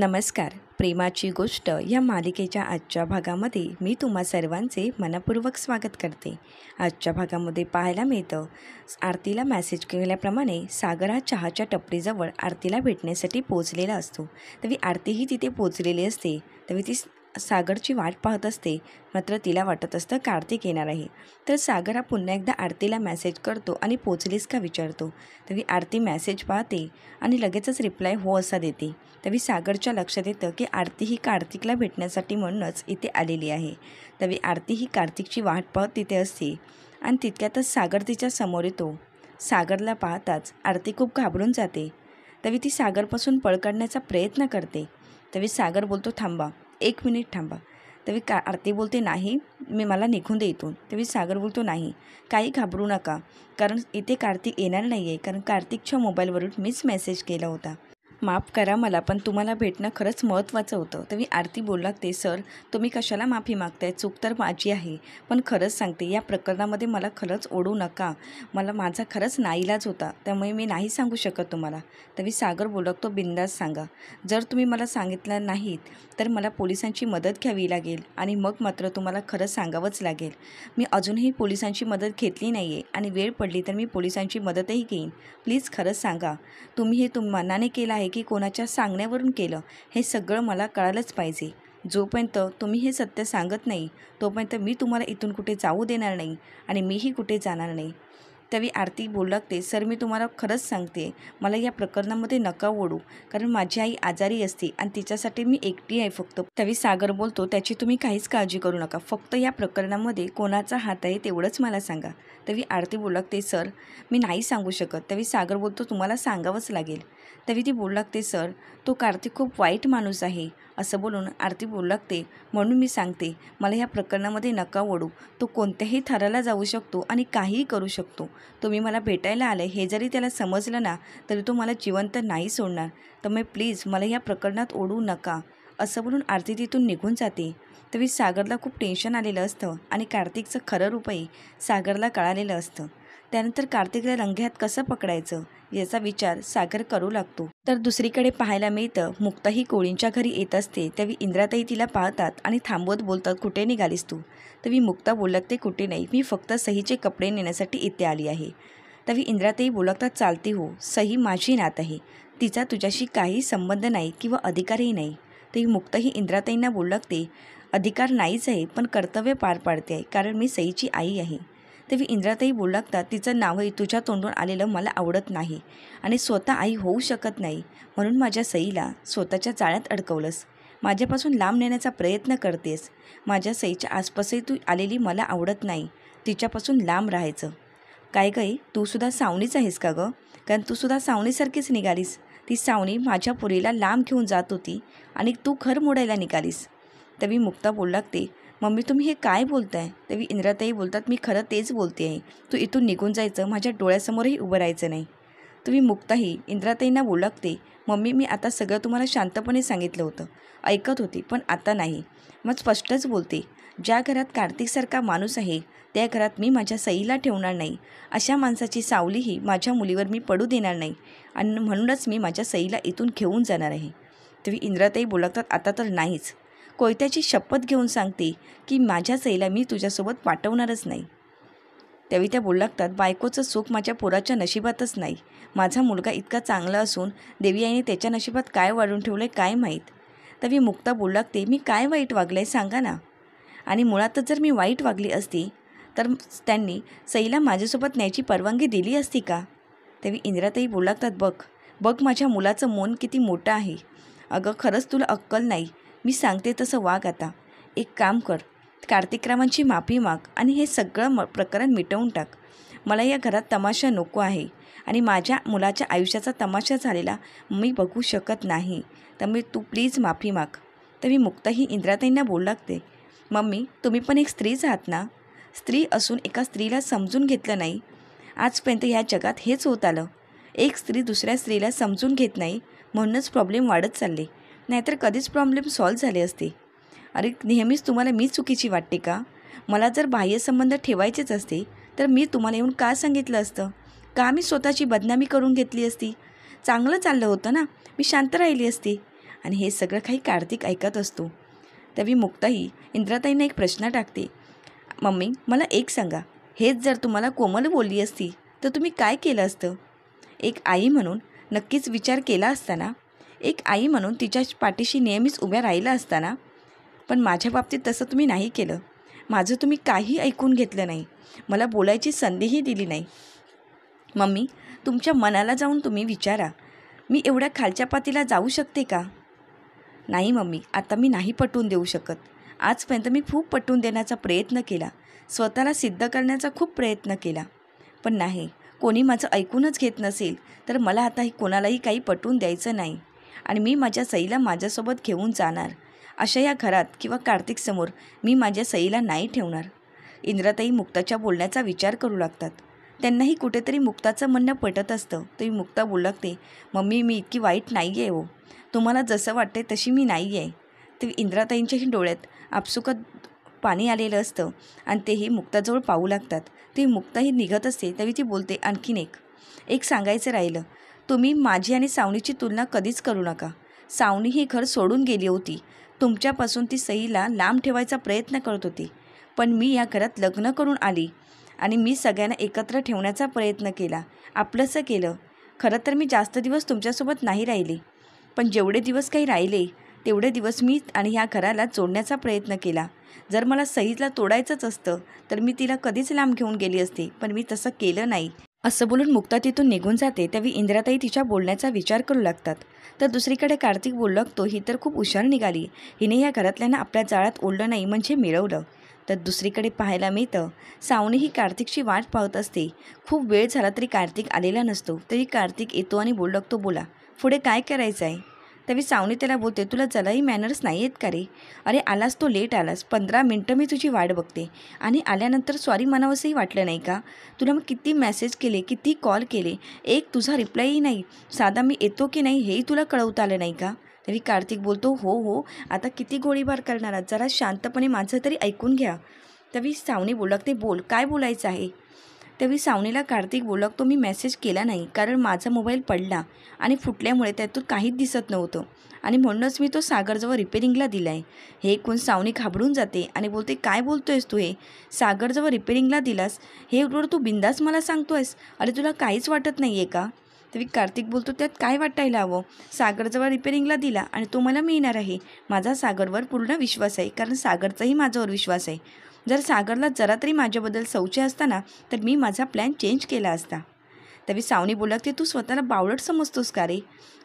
नमस्कार प्रेमाची गोष्ट या मालिकेच्या आजच्या भागामध्ये मी तुम्हा सर्वांचे मनपूर्वक स्वागत करते आजच्या भागामध्ये पाहायला मिळतं आरतीला मॅसेज केल्याप्रमाणे सागर हा चहाच्या टपरीजवळ आरतीला भेटण्यासाठी पोचलेला असतो तरी आरतीही तिथे पोचलेली असते तरी ती सागरची वाट पाहत असते मात्र तिला वाटत असतं कार्तिक येणार आहे तर सागर हा पुन्हा एकदा आरतीला मॅसेज करतो आणि पोचलीस का विचारतो तवी आरती मॅसेज पाहते आणि लगेचच रिप्लाय हो असा देते तवी सागरच्या लक्षात येतं की आरती ही कार्तिकला भेटण्यासाठी म्हणूनच इथे आलेली आहे तवी आरती ही कार्तिकची वाट पाहत तिथे असते आणि तितक्यातच सागर तिच्या समोर येतो सागरला पाहताच आरती खूप घाबरून जाते तवी ती सागरपासून पळ काढण्याचा प्रयत्न करते तवी सागर बोलतो थांबा एक मिनिट थांबा तवी का आरती बोलते नाही मी मला निघून देतो इथून तेव्हा सागर बोलतो नाही काही घाबरू नका कारण इथे कार्तिक येणार नाही आहे कारण कार्तिकच्या मोबाईलवरून मीच मेसेज केला होता माफ करा मला पण तुम्हाला भेटणं खरंच महत्त्वाचं होतं तर मी आरती बोलू लागते सर तुम्ही कशाला माफी मागताय चूक तर माझी आहे पण खरंच सांगते या प्रकरणामध्ये मला खरंच ओढू नका मला माझा खरंच नाईलाज होता त्यामुळे मी नाही सांगू शकत तुम्हाला तर मी सागर तो बिंदास सांगा जर तुम्ही मला सांगितलं नाहीत तर मला पोलिसांची मदत घ्यावी लागेल आणि मग मात्र तुम्हाला खरंच सांगावंच लागेल मी अजूनही पोलिसांची मदत घेतली नाही आहे आणि वेळ पडली तर मी पोलिसांची मदतही घेईन प्लीज खरंच सांगा तुम्ही हे तुम मनाने केलं आहे की कोणाच्या सांगण्यावरून केलं हे सगळं मला कळालंच पाहिजे जोपर्यंत तुम्ही हे सत्य सांगत नाही तोपर्यंत मी तुम्हाला इथून कुठे जाऊ देणार नाही आणि मीही कुठे जाणार नाही तवी आरती बोलू लागते सर मी तुम्हाला खरंच सांगते मला या प्रकरणामध्ये नका ओढू कारण माझी आई आजारी असते आणि तिच्यासाठी मी एकटी आहे फक्त त्यावेळी सागर बोलतो त्याची तुम्ही काहीच काळजी करू नका फक्त या प्रकरणामध्ये कोणाचा हात आहे तेवढंच मला सांगा तवी आरती बोलू लागते सर मी नाही सांगू शकत तवी सागर बोलतो तुम्हाला सांगावंच लागेल तरी ती बोलू लागते सर तो कार्तिक खूप वाईट माणूस आहे असं बोलून आरती बोलू लागते म्हणून मी सांगते मला ह्या प्रकरणामध्ये नका ओढू तो कोणत्याही थराला जाऊ शकतो आणि काहीही करू शकतो तुम्ही मला भेटायला आले हे जरी त्याला समजलं ना तरी तो मला जिवंत नाही सोडणार मी प्लीज मला या प्रकरणात ओढू नका असं बोलून आरती तिथून निघून जाते तरी सागरला खूप टेन्शन आलेलं असतं आणि कार्तिकचं खरं रूपही सागरला कळालेलं असतं त्यानंतर कार्तिकला रंग्यात कसं पकडायचं याचा विचार सागर करू लागतो तर दुसरीकडे पाहायला मिळतं मुक्ताही कोळींच्या घरी येत असते त्यावेळी इंद्राताई तिला पाहतात आणि थांबवत बोलतात कुठे निघालीस तू तवी मुक्ता बोलत कुठे नाही मी फक्त सहीचे कपडे नेण्यासाठी इथे आली आहे तवी इंद्राताई बोलतात चालती हो सही माझी नात आहे तिचा तुझ्याशी काही संबंध नाही किंवा अधिकारही नाही तरी मुक्तही इंद्राताईंना बोलू अधिकार नाहीच आहे पण कर्तव्य पार पाडते आहे कारण मी सईची आई आहे तेव्हा इंद्राताई बोलू लागतात तिचं नावही तुझ्या तोंडून आलेलं मला आवडत नाही आणि स्वतः आई होऊ शकत नाही म्हणून माझ्या सईला स्वतःच्या जाळ्यात अडकवलंस माझ्यापासून लांब नेण्याचा प्रयत्न करतेस माझ्या सईच्या आसपासही तू आलेली मला आवडत नाही तिच्यापासून लांब राहायचं काय काय तूसुद्धा सावणीच आहेस का गं कारण तू सुद्धा सावणीसारखीच निघालीस ती सावणी माझ्या पुरीला लांब घेऊन जात होती आणि तू खर मोडायला निघालीस तर मी मुक्ता बोलू लागते मम्मी तुम्ही हे काय बोलताय तेव्हा इंद्राताई बोलतात मी खरं तेच बोलते आहे तू इथून निघून जायचं माझ्या डोळ्यासमोरही उभं राहायचं नाही तुम्ही मुक्ताही इंद्राताईंना बोलखते मम्मी मी आता सगळं तुम्हाला शांतपणे सांगितलं होतं ऐकत होती पण आता नाही मग स्पष्टच बोलते ज्या घरात कार्तिकसारखा माणूस आहे त्या घरात मी माझ्या सईला ठेवणार नाही अशा माणसाची सावलीही माझ्या मुलीवर मी पडू देणार नाही आणि म्हणूनच मी माझ्या सईला इथून घेऊन जाणार आहे तेव्हा इंद्राताई बोलतात आता तर नाहीच कोयत्याची शपथ घेऊन सांगते की माझ्या सईला मी तुझ्यासोबत पाठवणारच नाही त्यावेळी त्या बोलू लागतात बायकोचं सुख माझ्या पोराच्या नशिबातच नाही माझा मुलगा इतका चांगला असून देवी आईने त्याच्या नशिबात काय वाढून ठेवलं आहे काय माहीत तवी मुक्ता बोलू लागते मी काय वाईट वागलं आहे सांगा ना आणि मुळातच जर मी वाईट वागली असती तर त्यांनी सईला माझ्यासोबत न्यायची परवानगी दिली असती का त्यावेळी इंद्रातही बोलू लागतात बघ बघ माझ्या मुलाचं मन किती मोठं आहे अगं खरंच तुला अक्कल नाही मी सांगते तसं वाग आता एक काम कर कार्तिकरावांची माफी माग आणि हे सगळं म प्रकरण मिटवून टाक मला या घरात तमाशा नको आहे आणि माझ्या मुलाच्या आयुष्याचा तमाशा झालेला मी बघू शकत नाही तर मी तू प्लीज माफी माग तर मी मुक्ताही इंद्राताईंना बोलू लागते मम्मी तुम्ही पण एक स्त्रीच आहात ना स्त्री असून एका स्त्रीला समजून घेतलं नाही आजपर्यंत ह्या जगात हेच होत आलं एक स्त्री दुसऱ्या स्त्रीला समजून घेत नाही म्हणूनच प्रॉब्लेम वाढत चालले नाहीतर कधीच प्रॉब्लेम सॉल्व झाले असते अरे नेहमीच तुम्हाला मी चुकीची वाटते का मला जर बाह्यसंबंध ठेवायचेच असते तर मी तुम्हाला येऊन का सांगितलं असतं का मी स्वतःची बदनामी करून घेतली असती चांगलं चाललं होतं ना मी शांत राहिली असते आणि हे सगळं काही कार्तिक ऐकत असतो मी मुक्ताही इंद्राताईंना एक प्रश्न टाकते मम्मी मला एक सांगा हेच जर तुम्हाला कोमल बोलली असती तर तुम्ही काय केलं असतं एक आई म्हणून नक्कीच विचार केला असताना एक आई म्हणून तिच्या पाठीशी नेहमीच उभ्या राहिलं असताना पण माझ्या बाबतीत तसं तुम्ही नाही केलं माझं तुम्ही काही ऐकून घेतलं नाही मला बोलायची संधीही दिली नाही मम्मी तुमच्या मनाला जाऊन तुम्ही विचारा मी एवढ्या खालच्या पातीला जाऊ शकते का नाही मम्मी आता मी नाही पटवून देऊ शकत आजपर्यंत मी खूप पटवून देण्याचा प्रयत्न केला स्वतःला सिद्ध करण्याचा खूप प्रयत्न केला पण नाही कोणी माझं ऐकूनच घेत नसेल तर मला आता कोणालाही काही पटवून द्यायचं नाही आणि मी माझ्या सईला माझ्यासोबत घेऊन जाणार अशा या घरात किंवा कार्तिकसमोर मी माझ्या सईला नाही ठेवणार इंद्राताई मुक्ताच्या बोलण्याचा विचार करू लागतात त्यांनाही कुठेतरी मुक्ताचं म्हणणं पटत असतं तरी मुक्ता बोलू लागते मम्मी मी इतकी वाईट नाही आहे हो तुम्हाला जसं वाटते तशी मी नाही आहे ते इंद्राताईंच्याही डोळ्यात आपसुकत पाणी आलेलं असतं आणि तेही मुक्ताजवळ पाहू लागतात ती मुक्ताही निघत असते त्यावेळी ती बोलते आणखीन एक एक सांगायचं राहिलं तुम्ही माझी आणि सावणीची तुलना कधीच करू नका सावणी ही घर सोडून गेली होती तुमच्यापासून ती सईला लांब ठेवायचा प्रयत्न करत होती पण मी या घरात लग्न करून आली आणि मी सगळ्यांना एकत्र ठेवण्याचा प्रयत्न केला आपलंसं केलं खरं तर मी जास्त दिवस तुमच्यासोबत नाही राहिले पण जेवढे दिवस काही राहिले तेवढे दिवस मी आणि ह्या घराला जोडण्याचा प्रयत्न केला जर मला सईला तोडायचंच असतं तर मी तिला कधीच लांब घेऊन गेली असते पण मी तसं केलं नाही असं बोलून मुक्ता तिथून निघून जाते त्यावेळी इंद्राताई तिच्या बोलण्याचा विचार करू लागतात तर दुसरीकडे कार्तिक बोलू ही तर खूप हुशार निघाली हिने या घरातल्यांना आपल्या जाळ्यात ओढलं नाही म्हणजे मिळवलं तर दुसरीकडे पाहायला मिळतं सावणी ही कार्तिकची वाट पाहत असते खूप वेळ झाला तरी कार्तिक आलेला नसतो तरी कार्तिक येतो आणि बोलू बोला पुढे काय करायचं आहे तवी सावनी त्याला बोलते तुला जराही मॅनर्स नाही आहेत का रे अरे आलास तो लेट आलास पंधरा मिनटं मी तुझी वाट बघते आणि आल्यानंतर सॉरी म्हणावंसंही वाटलं नाही का तुला मग किती मेसेज केले किती कॉल केले एक तुझा रिप्लायही नाही साधा मी येतो की नाही हेही तुला कळवता आलं नाही का तरी कार्तिक बोलतो हो हो आता किती गोळीबार करणार जरा शांतपणे माझं तरी ऐकून घ्या तवी सावनी बोलला ते बोल काय बोलायचं आहे त्यावेळी सावनीला कार्तिक बोलला तो मी मेसेज केला नाही कारण माझा मोबाईल पडला आणि फुटल्यामुळे त्यातून काहीच दिसत नव्हतं आणि म्हणूनच मी तो सागरजवळ रिपेरिंगला दिला आहे हे कोण सावनी घाबरून जाते आणि बोलते काय बोलतो आहेस तू हे सागरजवळ रिपेरिंगला दिलास हे रोड तू बिंदास मला सांगतो आहेस अरे तुला काहीच वाटत नाही आहे का तरी कार्तिक बोलतो त्यात काय वाटायला हवं सागरजवळ रिपेरिंगला दिला आणि तो मला मिळणार आहे माझा सागरवर पूर्ण विश्वास आहे कारण सागरचाही माझ्यावर विश्वास आहे जर सागरला जरा तरी माझ्याबद्दल असता असताना तर मी माझा प्लॅन चेंज केला असता त्यावेळी सावनी बोला की तू स्वतःला बावळट समजतोस का रे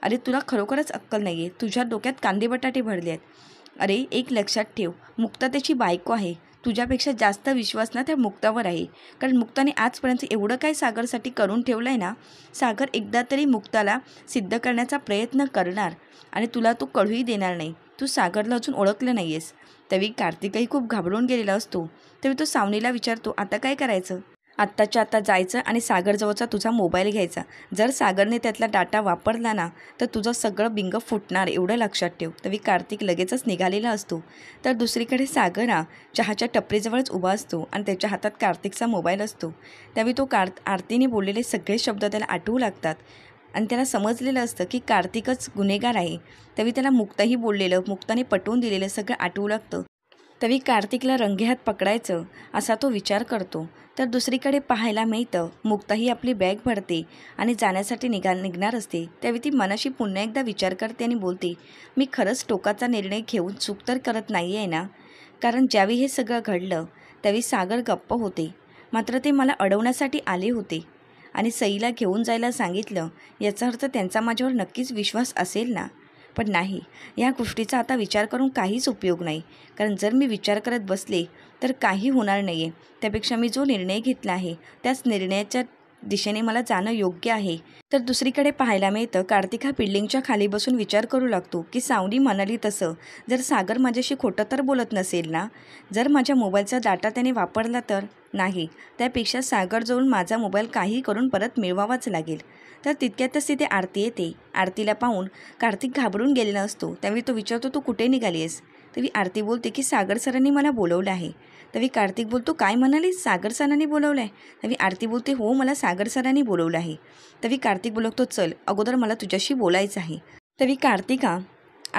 अरे तुला खरोखरच अक्कल नाही आहे तुझ्या डोक्यात कांदे बटाटे भरले आहेत अरे एक लक्षात ठेव मुक्ता त्याची बायको आहे तुझ्यापेक्षा जास्त विश्वास ना त्या मुक्तावर आहे कारण मुक्ताने आजपर्यंत एवढं काय सागरसाठी करून ठेवलं आहे ना सागर एकदा तरी मुक्ताला सिद्ध करण्याचा प्रयत्न करणार आणि तुला तो कळूही देणार नाही तू सागरला अजून ओळखलं नाही आहेस त्यावेळी कार्तिकही खूप घाबरून गेलेला असतो तेव्हा तो सावनीला विचारतो आता काय करायचं आत्ताच्या आत्ता जायचं आणि सागरजवळचा तुझा मोबाईल घ्यायचा जर सागरने त्यातला डाटा वापरला ना तर तुझं सगळं बिंग फुटणार एवढं लक्षात ठेव तरी कार्तिक लगेचच निघालेला असतो तर दुसरीकडे सागर हा चहाच्या टपरीजवळच उभा असतो आणि त्याच्या हातात कार्तिकचा मोबाईल असतो त्यावेळी तो कार्त आरतीने बोललेले सगळे शब्द त्याला आठवू लागतात आणि त्याला समजलेलं असतं की कार्तिकच गुन्हेगार आहे तवी त्याला मुक्ताही बोललेलं मुक्ताने पटवून दिलेलं सगळं आठवू लागतं तवी कार्तिकला रंगेहात पकडायचं असा तो विचार करतो तर दुसरीकडे पाहायला मिळतं मुक्ताही आपली बॅग भरते आणि जाण्यासाठी निघा निघणार असते त्यावेळी ती मनाशी पुन्हा एकदा विचार करते आणि बोलते मी खरंच टोकाचा निर्णय घेऊन चूक तर करत नाही आहे ना कारण ज्यावेळी हे सगळं घडलं त्यावेळी सागर गप्प होते मात्र ते मला अडवण्यासाठी आले होते आणि सईला घेऊन जायला सांगितलं याचा अर्थ त्यांचा माझ्यावर नक्कीच विश्वास असेल ना पण नाही या गोष्टीचा आता विचार करून काहीच उपयोग नाही कारण जर मी विचार करत बसले तर काही होणार नाही आहे त्यापेक्षा मी जो निर्णय घेतला आहे त्याच निर्णयाच्या दिशेने मला जाणं योग्य आहे तर दुसरीकडे पाहायला मिळतं कार्तिक हा बिल्डिंगच्या खाली बसून विचार करू लागतो की सावनी म्हणाली तसं जर सागर माझ्याशी खोटं तर बोलत नसेल ना जर माझ्या मोबाईलचा डाटा त्याने वापरला तर नाही त्यापेक्षा सागर जाऊन माझा मोबाईल काही करून परत मिळवावाच लागेल तर तितक्यातच तिथे आरती येते आरतीला पाहून कार्तिक घाबरून गेलेला असतो त्यावेळी तो विचारतो तू कुठे निघाली आहेस तेव्हा आरती बोलते की सागर सरांनी मला बोलवलं आहे तवी कार्तिक बोलतो काय म्हणाली सागर सरांनी बोलवलं आहे तवी आरती बोलते हो मला सागर सरांनी बोलवलं आहे तवी कार्तिक बोलवतो चल अगोदर मला तुझ्याशी बोलायचं आहे तवी कार्तिका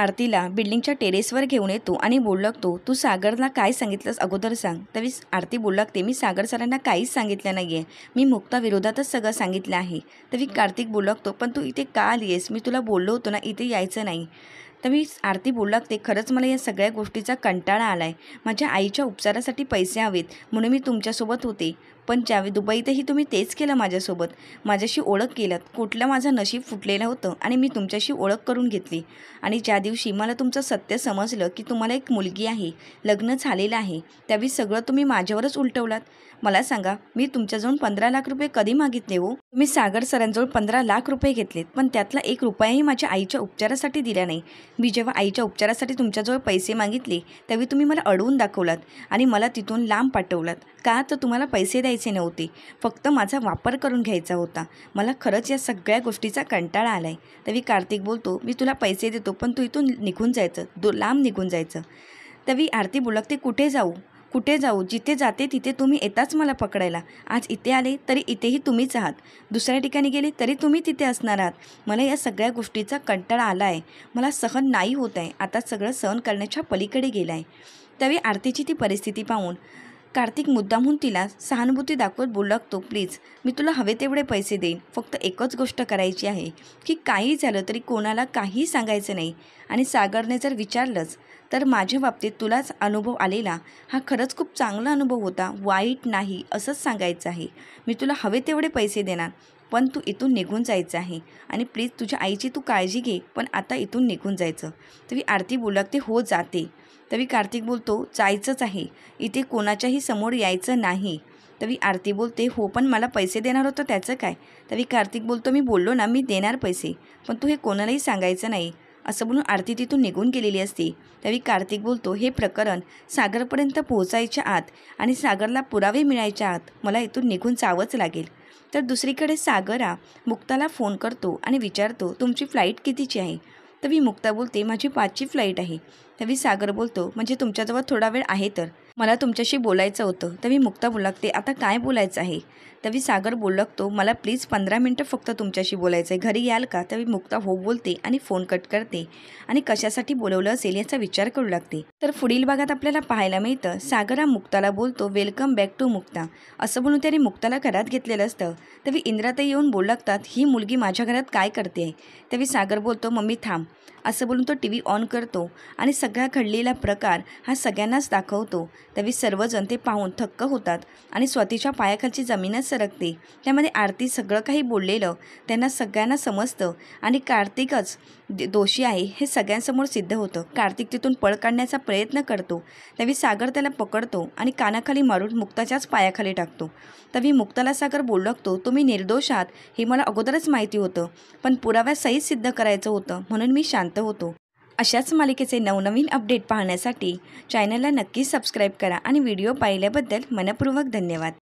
आरतीला बिल्डिंगच्या टेरेसवर घेऊन येतो आणि बोलू लागतो तू सागरला काय सांगितलंस अगोदर सांग तवी आरती बोलू लागते मी सागर सरांना काहीच सांगितलं नाही आहे मी विरोधातच सगळं सांगितलं आहे तवी कार्तिक बोलू लागतो पण तू इथे का आली आहेस मी तुला बोललो होतो ना इथे यायचं नाही तर मी आरती बोलू लागते खरंच मला या सगळ्या गोष्टीचा कंटाळा आला आहे माझ्या आईच्या उपचारासाठी पैसे हवेत म्हणून मी तुमच्यासोबत होते पण ज्यावेळी दुबईतही तुम्ही तेच केलं माझ्यासोबत माझ्याशी ओळख केल्यात कुठलं माझं नशीब फुटलेलं होतं आणि मी तुमच्याशी ओळख करून घेतली आणि ज्या दिवशी मला तुमचं सत्य समजलं की तुम्हाला एक मुलगी आहे लग्न झालेलं आहे त्यावेळी सगळं तुम्ही माझ्यावरच उलटवलात मला सांगा मी तुमच्याजवळ पंधरा लाख रुपये कधी मागितले हो तुम्ही सागर सरांजवळ पंधरा लाख रुपये घेतलेत पण त्यातला एक रुपयाही माझ्या आईच्या उपचारासाठी दिला नाही मी जेव्हा आईच्या उपचारासाठी तुमच्याजवळ पैसे मागितले त्यावेळी तुम्ही मला अडवून दाखवलात आणि मला तिथून लांब पाठवलात का तर तुम्हाला पैसे द्यायचे घ्यायची नव्हती फक्त माझा वापर करून घ्यायचा होता मला खरंच या सगळ्या गोष्टीचा कंटाळा आला आहे तवी कार्तिक बोलतो मी तुला पैसे देतो पण तू इथून निघून जायचं दो लांब निघून जायचं तवी आरती ते कुठे जाऊ कुठे जाऊ जिथे जाते तिथे तुम्ही येताच मला पकडायला आज इथे आले तरी इथेही तुम्हीच आहात दुसऱ्या ठिकाणी गेले तरी तुम्ही तिथे असणार आहात मला या सगळ्या गोष्टीचा कंटाळा आला आहे मला सहन नाही होत आहे आता सगळं सहन करण्याच्या पलीकडे गेलाय आहे त्यावेळी आरतीची ती परिस्थिती पाहून कार्तिक मुद्दामहून तिला सहानुभूती दाखवत बोलू लागतो प्लीज मी तुला हवे तेवढे पैसे देईन फक्त एकच गोष्ट करायची आहे की काही झालं तरी कोणाला काही सांगायचं नाही आणि सागरने जर विचारलंच तर माझ्या बाबतीत तुलाच अनुभव आलेला हा खरंच खूप चांगला अनुभव होता वाईट नाही असंच सांगायचं आहे मी तुला हवे तेवढे पैसे देणार पण तू इथून निघून जायचं आहे आणि प्लीज तुझ्या आईची तू काळजी घे पण आता इथून निघून जायचं तरी आरती ते हो जाते तवी कार्तिक बोलतो जायचंच आहे इथे कोणाच्याही समोर यायचं नाही तवी आरती बोलते हो पण मला पैसे देणार होतं त्याचं काय तवी कार्तिक बोलतो मी बोललो ना मी देणार पैसे पण तू हे कोणालाही सांगायचं नाही असं बोलून आरती तिथून निघून गेलेली असते त्यावेळी कार्तिक बोलतो हे प्रकरण सागरपर्यंत पोहोचायच्या आत आणि सागरला पुरावे मिळायच्या आत मला इथून निघून जावंच लागेल तर दुसरीकडे सागरा मुक्ताला फोन करतो आणि विचारतो तुमची फ्लाईट कितीची आहे तर मी मुक्ता बोलते माझी पाचची फ्लाईट आहे तवी सागर बोलतो म्हणजे तुमच्याजवळ थोडा वेळ आहे तर मला तुमच्याशी बोलायचं होतं मी मुक्ता बोलागते आता काय बोलायचं आहे तवी सागर बोलगतो मला प्लीज पंधरा मिनटं फक्त तुमच्याशी बोलायचं आहे घरी याल का तरी मुक्ता हो बोलते आणि फोन कट करते आणि कशासाठी बोलवलं असेल याचा विचार करू लागते तर पुढील भागात आपल्याला पाहायला मिळतं सागर हा मुक्ताला बोलतो वेलकम बॅक टू मुक्ता असं बोलून त्याने मुक्ताला घरात घेतलेलं असतं तरी इंद्राताई येऊन बोलगतात ही मुलगी माझ्या घरात काय करते त्यावेळी सागर बोलतो मम्मी थांब असं बोलून तो टी व्ही ऑन करतो आणि सगळ्या घडलेला प्रकार हा सगळ्यांनाच दाखवतो त्यावेळी सर्वजण ते पाहून थक्क होतात आणि स्वतःच्या पायाखालची जमीनच सरकते त्यामध्ये आरती सगळं काही बोललेलं त्यांना सगळ्यांना समजतं आणि कार्तिकच दोषी आहे हे सगळ्यांसमोर सिद्ध होतं कार्तिक तिथून पळ काढण्याचा प्रयत्न करतो त्यावेळी सागर त्याला पकडतो आणि कानाखाली मारून मुक्ताच्याच पायाखाली टाकतो तवी मुक्ताला सागर बोलू लागतो तुम्ही निर्दोष आहात हे मला अगोदरच माहिती होतं पण पुराव्यासहित सिद्ध करायचं होतं म्हणून मी शांत शांत होतो अशाच मालिकेचे नवनवीन अपडेट पाहण्यासाठी चॅनलला नक्कीच सबस्क्राईब करा आणि व्हिडिओ पाहिल्याबद्दल मनपूर्वक धन्यवाद